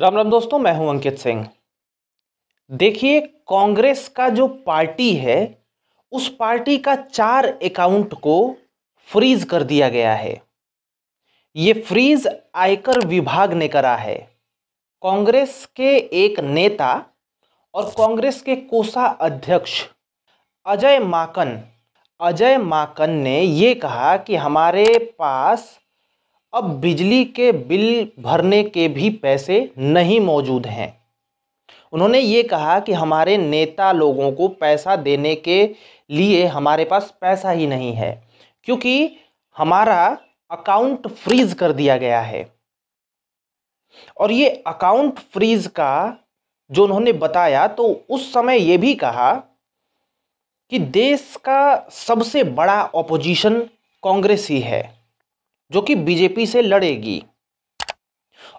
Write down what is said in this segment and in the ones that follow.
राम राम दोस्तों मैं हूं अंकित सिंह देखिए कांग्रेस का जो पार्टी है उस पार्टी का चार अकाउंट को फ्रीज कर दिया गया है ये फ्रीज आयकर विभाग ने करा है कांग्रेस के एक नेता और कांग्रेस के कोषा अध्यक्ष अजय माकन अजय माकन ने ये कहा कि हमारे पास अब बिजली के बिल भरने के भी पैसे नहीं मौजूद हैं उन्होंने ये कहा कि हमारे नेता लोगों को पैसा देने के लिए हमारे पास पैसा ही नहीं है क्योंकि हमारा अकाउंट फ्रीज कर दिया गया है और ये अकाउंट फ्रीज का जो उन्होंने बताया तो उस समय ये भी कहा कि देश का सबसे बड़ा ऑपोजिशन कांग्रेस ही है जो कि बीजेपी से लड़ेगी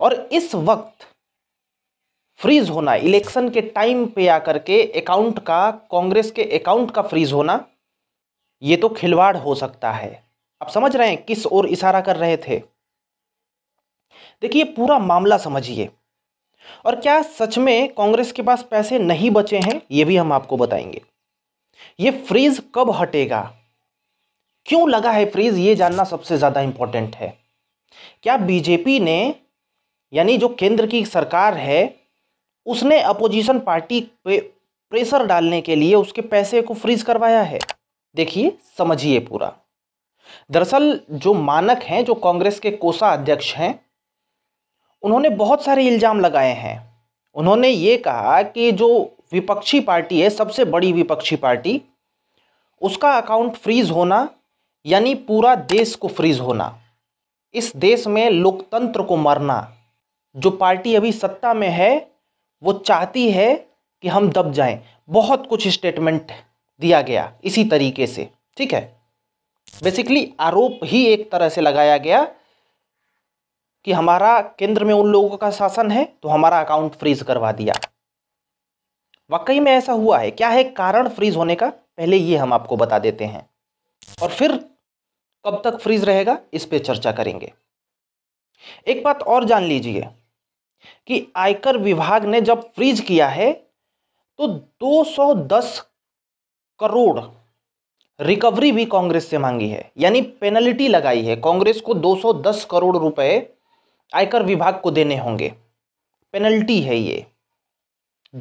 और इस वक्त फ्रीज होना इलेक्शन के टाइम पे आकर के अकाउंट का कांग्रेस के अकाउंट का फ्रीज होना ये तो खिलवाड़ हो सकता है आप समझ रहे हैं किस ओर इशारा कर रहे थे देखिए पूरा मामला समझिए और क्या सच में कांग्रेस के पास पैसे नहीं बचे हैं ये भी हम आपको बताएंगे ये फ्रीज कब हटेगा क्यों लगा है फ्रीज ये जानना सबसे ज़्यादा इंपॉर्टेंट है क्या बीजेपी ने यानी जो केंद्र की सरकार है उसने अपोजिशन पार्टी पे प्रेशर डालने के लिए उसके पैसे को फ्रीज करवाया है देखिए समझिए पूरा दरअसल जो मानक हैं जो कांग्रेस के कोषा अध्यक्ष हैं उन्होंने बहुत सारे इल्ज़ाम लगाए हैं उन्होंने ये कहा कि जो विपक्षी पार्टी है सबसे बड़ी विपक्षी पार्टी उसका अकाउंट फ्रीज होना यानी पूरा देश को फ्रीज होना इस देश में लोकतंत्र को मरना जो पार्टी अभी सत्ता में है वो चाहती है कि हम दब जाएं बहुत कुछ स्टेटमेंट दिया गया इसी तरीके से ठीक है बेसिकली आरोप ही एक तरह से लगाया गया कि हमारा केंद्र में उन लोगों का शासन है तो हमारा अकाउंट फ्रीज करवा दिया वाकई में ऐसा हुआ है क्या है कारण फ्रीज होने का पहले ये हम आपको बता देते हैं और फिर कब तक फ्रीज रहेगा इस पर चर्चा करेंगे एक बात और जान लीजिए कि आयकर विभाग ने जब फ्रीज किया है तो 210 करोड़ रिकवरी भी कांग्रेस से मांगी है यानी पेनल्टी लगाई है कांग्रेस को 210 करोड़ रुपए आयकर विभाग को देने होंगे पेनल्टी है ये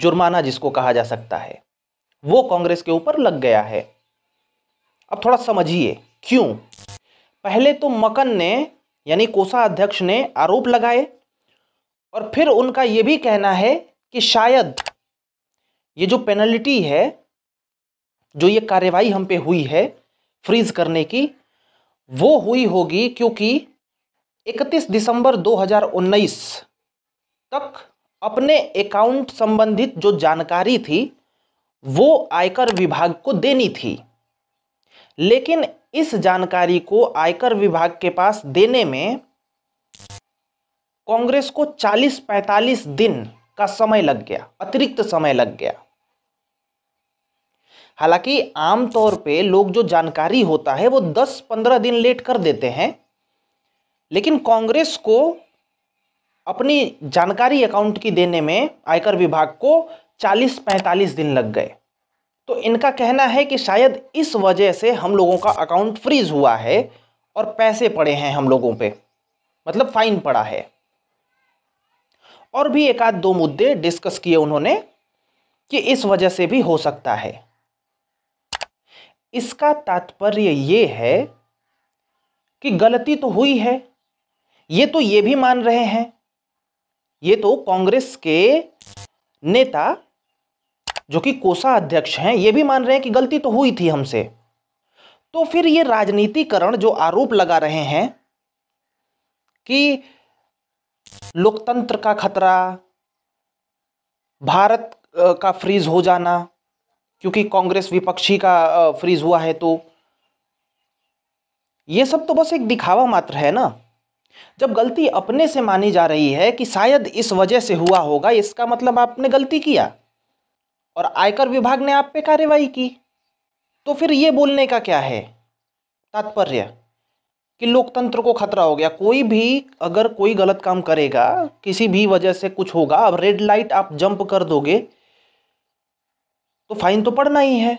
जुर्माना जिसको कहा जा सकता है वो कांग्रेस के ऊपर लग गया है अब थोड़ा समझिए क्यों पहले तो मकन ने यानी कोसा अध्यक्ष ने आरोप लगाए और फिर उनका ये भी कहना है कि शायद ये जो पेनल्टी है जो ये कार्यवाही हम पे हुई है फ्रीज करने की वो हुई होगी क्योंकि 31 दिसंबर 2019 तक अपने अकाउंट संबंधित जो जानकारी थी वो आयकर विभाग को देनी थी लेकिन इस जानकारी को आयकर विभाग के पास देने में कांग्रेस को 40-45 दिन का समय लग गया अतिरिक्त समय लग गया हालांकि आमतौर पे लोग जो जानकारी होता है वो 10-15 दिन लेट कर देते हैं लेकिन कांग्रेस को अपनी जानकारी अकाउंट की देने में आयकर विभाग को 40-45 दिन लग गए तो इनका कहना है कि शायद इस वजह से हम लोगों का अकाउंट फ्रीज हुआ है और पैसे पड़े हैं हम लोगों पे मतलब फाइन पड़ा है और भी एक आध दो मुद्दे डिस्कस किए उन्होंने कि इस वजह से भी हो सकता है इसका तात्पर्य ये है कि गलती तो हुई है ये तो ये भी मान रहे हैं ये तो कांग्रेस के नेता जो कि कोसा अध्यक्ष हैं ये भी मान रहे हैं कि गलती तो हुई थी हमसे तो फिर ये राजनीतिकरण जो आरोप लगा रहे हैं कि लोकतंत्र का खतरा भारत का फ्रीज हो जाना क्योंकि कांग्रेस विपक्षी का फ्रीज हुआ है तो ये सब तो बस एक दिखावा मात्र है ना जब गलती अपने से मानी जा रही है कि शायद इस वजह से हुआ होगा इसका मतलब आपने गलती किया और आयकर विभाग ने आप पे कार्रवाई की तो फिर ये बोलने का क्या है तात्पर्य कि लोकतंत्र को खतरा हो गया कोई भी अगर कोई गलत काम करेगा किसी भी वजह से कुछ होगा अब रेड लाइट आप जंप कर दोगे तो फाइन तो पड़ना ही है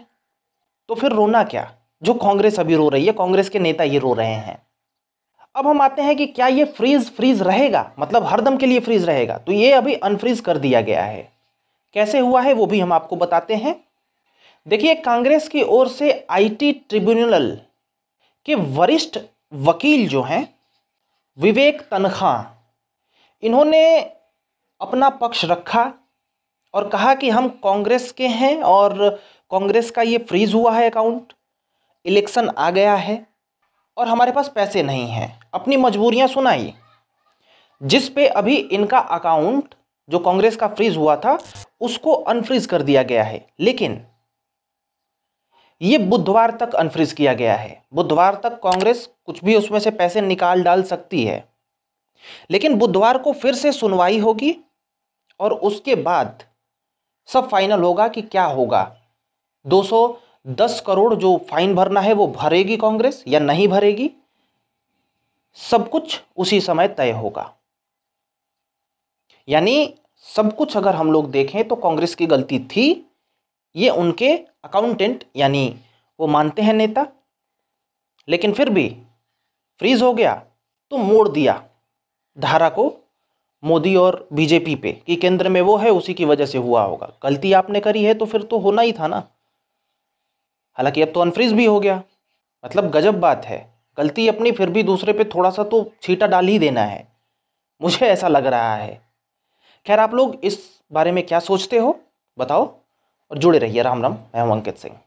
तो फिर रोना क्या जो कांग्रेस अभी रो रही है कांग्रेस के नेता ये रो रहे हैं अब हम आते हैं कि क्या ये फ्रीज फ्रीज रहेगा मतलब हरदम के लिए फ्रीज रहेगा तो ये अभी अनफ्रीज कर दिया गया है कैसे हुआ है वो भी हम आपको बताते हैं देखिए कांग्रेस की ओर से आईटी ट्रिब्यूनल के वरिष्ठ वकील जो हैं विवेक तनखा इन्होंने अपना पक्ष रखा और कहा कि हम कांग्रेस के हैं और कांग्रेस का ये फ्रीज हुआ है अकाउंट इलेक्शन आ गया है और हमारे पास पैसे नहीं हैं अपनी मजबूरियां सुनाई जिस पे अभी इनका अकाउंट जो कांग्रेस का फ्रीज हुआ था उसको अनफ्रीज कर दिया गया है लेकिन ये बुधवार तक अनफ्रीज किया गया है बुधवार तक कांग्रेस कुछ भी उसमें से पैसे निकाल डाल सकती है लेकिन बुधवार को फिर से सुनवाई होगी और उसके बाद सब फाइनल होगा कि क्या होगा 210 करोड़ जो फाइन भरना है वो भरेगी कांग्रेस या नहीं भरेगी सब कुछ उसी समय तय होगा यानी सब कुछ अगर हम लोग देखें तो कांग्रेस की गलती थी ये उनके अकाउंटेंट यानी वो मानते हैं नेता लेकिन फिर भी फ्रीज हो गया तो मोड़ दिया धारा को मोदी और बीजेपी पे कि केंद्र में वो है उसी की वजह से हुआ होगा गलती आपने करी है तो फिर तो होना ही था ना हालांकि अब तो अनफ्रीज भी हो गया मतलब गजब बात है गलती अपनी फिर भी दूसरे पे थोड़ा सा तो छीटा डाल ही देना है मुझे ऐसा लग रहा है खैर आप लोग इस बारे में क्या सोचते हो बताओ और जुड़े रहिए राम राम मैं हूं अंकित सिंह